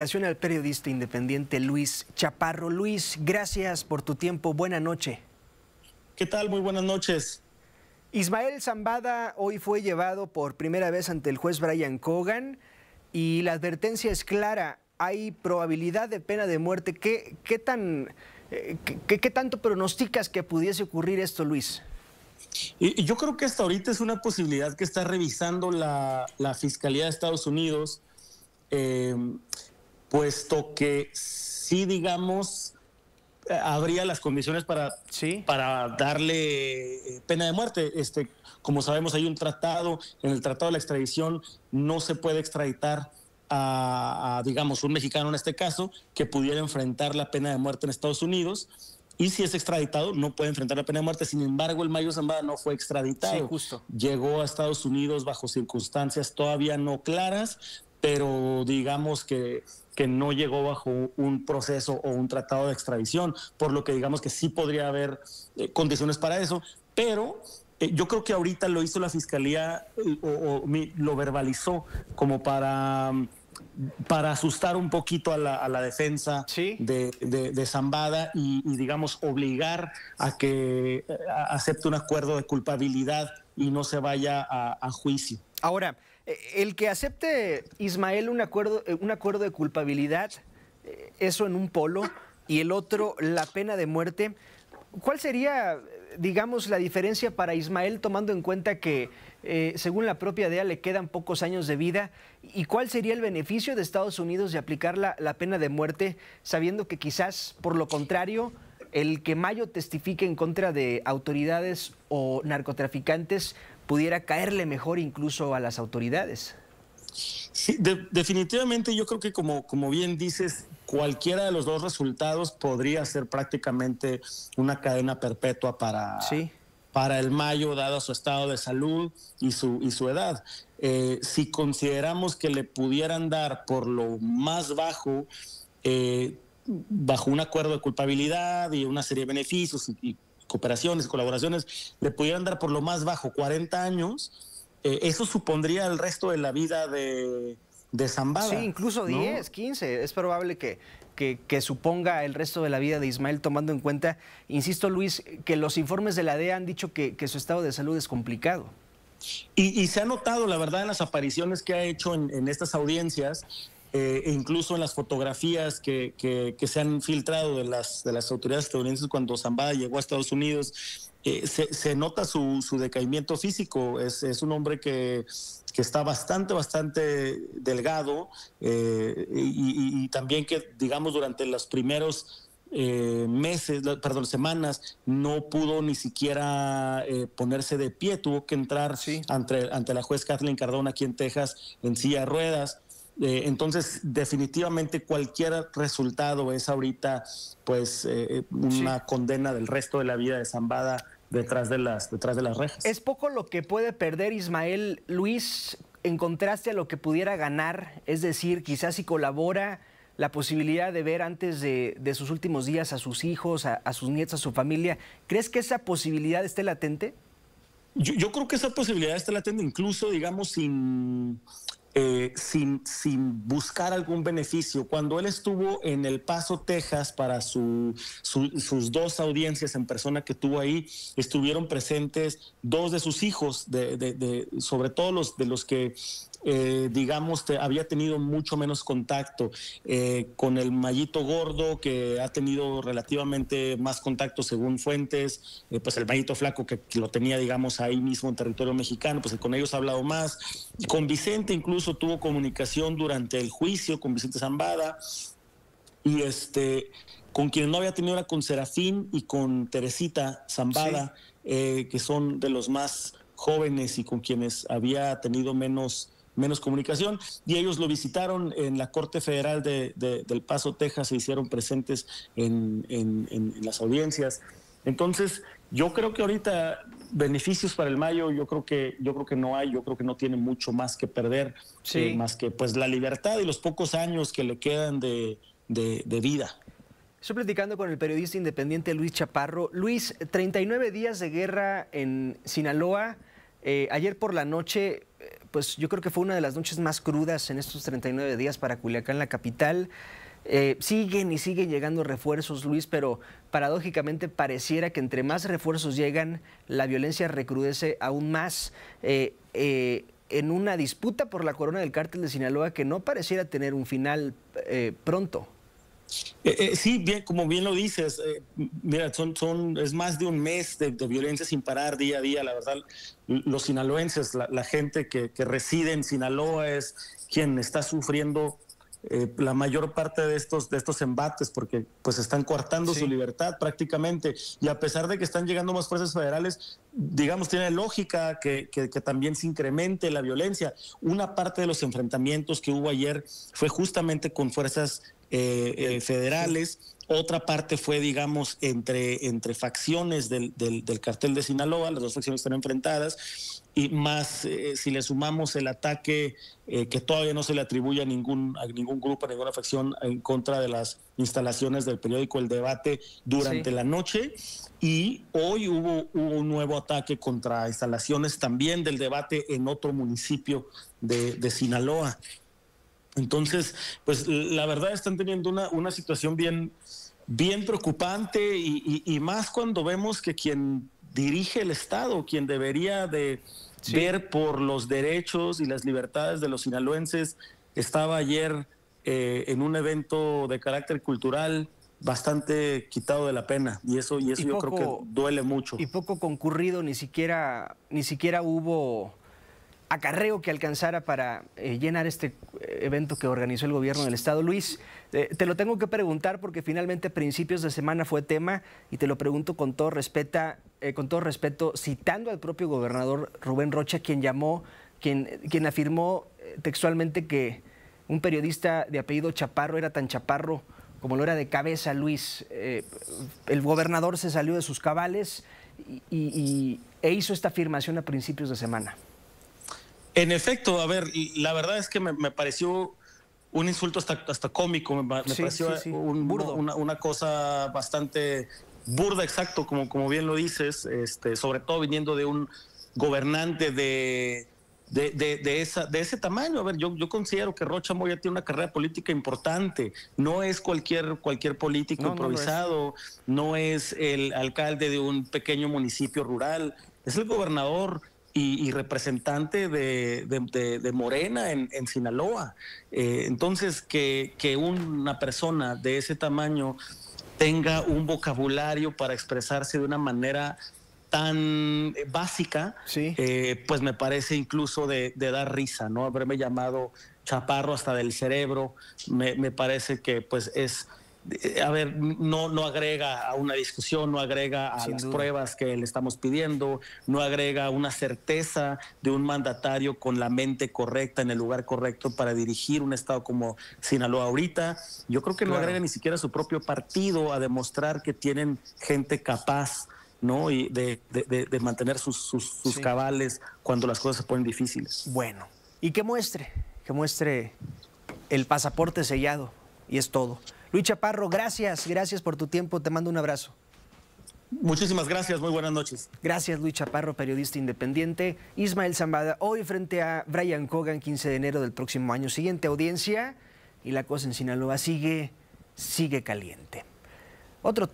al periodista independiente Luis Chaparro. Luis, gracias por tu tiempo. Buena noche. ¿Qué tal? Muy buenas noches. Ismael Zambada hoy fue llevado por primera vez ante el juez Brian Cogan y la advertencia es clara. Hay probabilidad de pena de muerte. ¿Qué, qué tan, eh, qué, tanto pronosticas que pudiese ocurrir esto, Luis? Y, yo creo que hasta ahorita es una posibilidad que está revisando la, Fiscalía de Estados Unidos. Eh, puesto que sí, digamos, habría las condiciones para, para darle eh, pena de muerte. Este, como sabemos, hay un tratado, en el tratado de la extradición no se puede extraditar a, digamos, un mexicano en este caso, que pudiera enfrentar la pena de muerte en Estados Unidos. Y si es extraditado, no puede enfrentar la pena de muerte. Sin embargo, el Mayo Zambada no fue extraditado. justo. Llegó a Estados Unidos bajo circunstancias todavía no claras, pero digamos que, que no llegó bajo un proceso o un tratado de extradición, por lo que digamos que sí podría haber eh, condiciones para eso, pero eh, yo creo que ahorita lo hizo la fiscalía eh, o, lo verbalizó como para para asustar un poquito a la, a la defensa de, de, Zambada y, digamos, obligar a que acepte un acuerdo de culpabilidad y no se vaya a juicio. Ahora, eh, el que acepte Ismael un acuerdo, eh, un acuerdo de culpabilidad, eh, eso en un polo, y el otro la pena de muerte, ¿cuál sería, digamos, la diferencia para Ismael tomando en cuenta que, según la propia DEA, le quedan pocos años de vida? ¿Y cuál sería el beneficio de Estados Unidos de aplicar la, la pena de muerte, sabiendo que quizás, por lo contrario, el que Mayo testifique en contra de autoridades o narcotraficantes pudiera caerle mejor incluso a las autoridades. Sí, definitivamente yo creo que como, como bien dices, cualquiera de los dos resultados podría ser prácticamente una cadena perpetua para, para el mayo, dado su estado de salud y su, y su edad. Eh, si consideramos que le pudieran dar por lo más bajo, eh, bajo un acuerdo de culpabilidad y una serie de beneficios y cooperaciones, colaboraciones, le pudieran dar por lo más bajo 40 años, eh, eso supondría el resto de la vida de, de Zambada. Sí, incluso 10, 15. Es probable que, que, suponga el resto de la vida de Ismael, tomando en cuenta, insisto Luis, que los informes de la DEA han dicho que, su estado de salud es complicado. Y, se ha notado, la verdad, en las apariciones que ha hecho en estas audiencias, eh, e incluso en las fotografías que, se han filtrado de las, de las autoridades estadounidenses cuando Zambada llegó a Estados Unidos, eh, se, nota su, su decaimiento físico. Es, es un hombre que, que, está bastante, bastante delgado eh, y, también que, digamos, durante los primeros meses, perdón, semanas, no pudo ni siquiera ponerse de pie, tuvo que entrar ante, ante, la juez Kathleen Cardona aquí en Texas en silla ruedas. Eh, entonces, definitivamente cualquier resultado es ahorita pues eh, eh, una condena del resto de la vida de Zambada detrás de las detrás de las rejas. Es poco lo que puede perder Ismael Luis en contraste a lo que pudiera ganar, es decir, quizás si colabora la posibilidad de ver antes de, sus últimos días a sus hijos, a, sus nietos, a su familia. ¿Crees que esa posibilidad esté latente? Yo, yo creo que esa posibilidad está latente incluso, digamos, sin, eh, sin, sin, buscar algún beneficio. Cuando él estuvo en El Paso, Texas, para sus dos audiencias en persona que tuvo ahí, estuvieron presentes dos de sus hijos, sobre todo los de los que eh, digamos, te, había tenido mucho menos contacto eh, con el mallito gordo, que ha tenido relativamente más contacto según fuentes, eh, pues el mallito flaco que, lo tenía, digamos, ahí mismo en territorio mexicano, pues con ellos ha hablado más. con Vicente incluso tuvo comunicación durante el juicio, con Vicente Zambada, y este, con quien no había tenido era con Serafín y con Teresita Zambada, que son de los más jóvenes y con quienes había tenido menos menos comunicación, y ellos lo visitaron en la Corte Federal del Paso, Texas, se hicieron presentes en, las audiencias. Entonces, yo creo que ahorita beneficios para el mayo, yo creo que yo creo que no hay, yo creo que no tiene mucho más que perder, eh, más que pues la libertad y los pocos años que le quedan de, de vida. Estoy platicando con el periodista independiente Luis Chaparro. Luis, 39 días de guerra en Sinaloa. Eh, ayer por la noche, eh, pues yo creo que fue una de las noches más crudas en estos 39 días para Culiacán, la capital. Eh, siguen y siguen llegando refuerzos, Luis, pero paradójicamente pareciera que entre más refuerzos llegan, la violencia recrudece aún más. en una disputa por la corona del cártel de Sinaloa que no pareciera tener un final pronto. Eh, eh, sí, bien, como bien lo dices, eh, mira, son, son, es más de un mes de, violencia sin parar día a día, la verdad, los sinaloenses, la, gente que, reside en Sinaloa es quien está sufriendo la mayor parte de estos, de estos embates, porque pues están coartando su libertad prácticamente, y a pesar de que están llegando más fuerzas federales, digamos, tiene lógica que, que, también se incremente la violencia. Una parte de los enfrentamientos que hubo ayer fue justamente con fuerzas eh, eh, federales, otra parte fue, digamos, entre, entre facciones del, del, cartel de Sinaloa, las dos facciones están enfrentadas, y más eh, si le sumamos el ataque que todavía no se le atribuye a ningún, a ningún grupo, a ninguna facción en contra de las instalaciones del periódico El Debate durante la noche, y hoy hubo, hubo, un nuevo ataque contra instalaciones también del debate en otro municipio de, de Sinaloa. Entonces, pues la verdad están teniendo una, situación bien, bien preocupante y, más cuando vemos que quien dirige el Estado, quien debería de ver por los derechos y las libertades de los sinaloenses, estaba ayer eh, en un evento de carácter cultural bastante quitado de la pena y eso y eso yo creo que duele mucho y poco concurrido ni siquiera ni siquiera hubo acarreo que alcanzara para eh, llenar este eh, evento que organizó el gobierno del Estado. Luis, eh, te lo tengo que preguntar porque finalmente a principios de semana fue tema y te lo pregunto con todo, respeta, con todo respeto, citando al propio gobernador Rubén Rocha, quien llamó, quien, quien afirmó textualmente que un periodista de apellido Chaparro era tan chaparro como lo era de cabeza Luis. el gobernador se salió de sus cabales e hizo esta afirmación a principios de semana. En efecto, a ver, la verdad es que me, pareció un insulto hasta, cómico, me, pareció Un, Una, cosa bastante burda, exacto, como, como bien lo dices, este, sobre todo viniendo de un gobernante de, de, esa, de ese tamaño. A ver, yo, yo considero que Rocha Moya tiene una carrera política importante. No es cualquier, cualquier político improvisado, no es el alcalde de un pequeño municipio rural, es el gobernador y, representante de, Morena en, Sinaloa. Eh, entonces, que, una persona de ese tamaño tenga un vocabulario para expresarse de una manera tan eh, básica, sí. Eh, pues me parece incluso de, dar risa, ¿no? Haberme llamado chaparro hasta del cerebro, me, me parece que pues es eh, a ver, no, no agrega a una discusión, no agrega a las pruebas que le estamos pidiendo, no agrega una certeza de un mandatario con la mente correcta en el lugar correcto para dirigir un estado como Sinaloa ahorita. Yo creo que no agrega ni siquiera su propio partido a demostrar que tienen gente capaz. ¿no? Y de, de, mantener sus, sus, cabales cuando las cosas se ponen difíciles. Bueno, y que muestre, que muestre el pasaporte sellado, y es todo. Luis Chaparro, gracias, gracias por tu tiempo. Te mando un abrazo. Muchísimas gracias, muy buenas noches. Gracias Luis Chaparro, periodista independiente. Ismael Zambada, hoy frente a Brian Cogan, 15 de enero del próximo año. Siguiente audiencia y la cosa en Sinaloa sigue, sigue caliente. Otro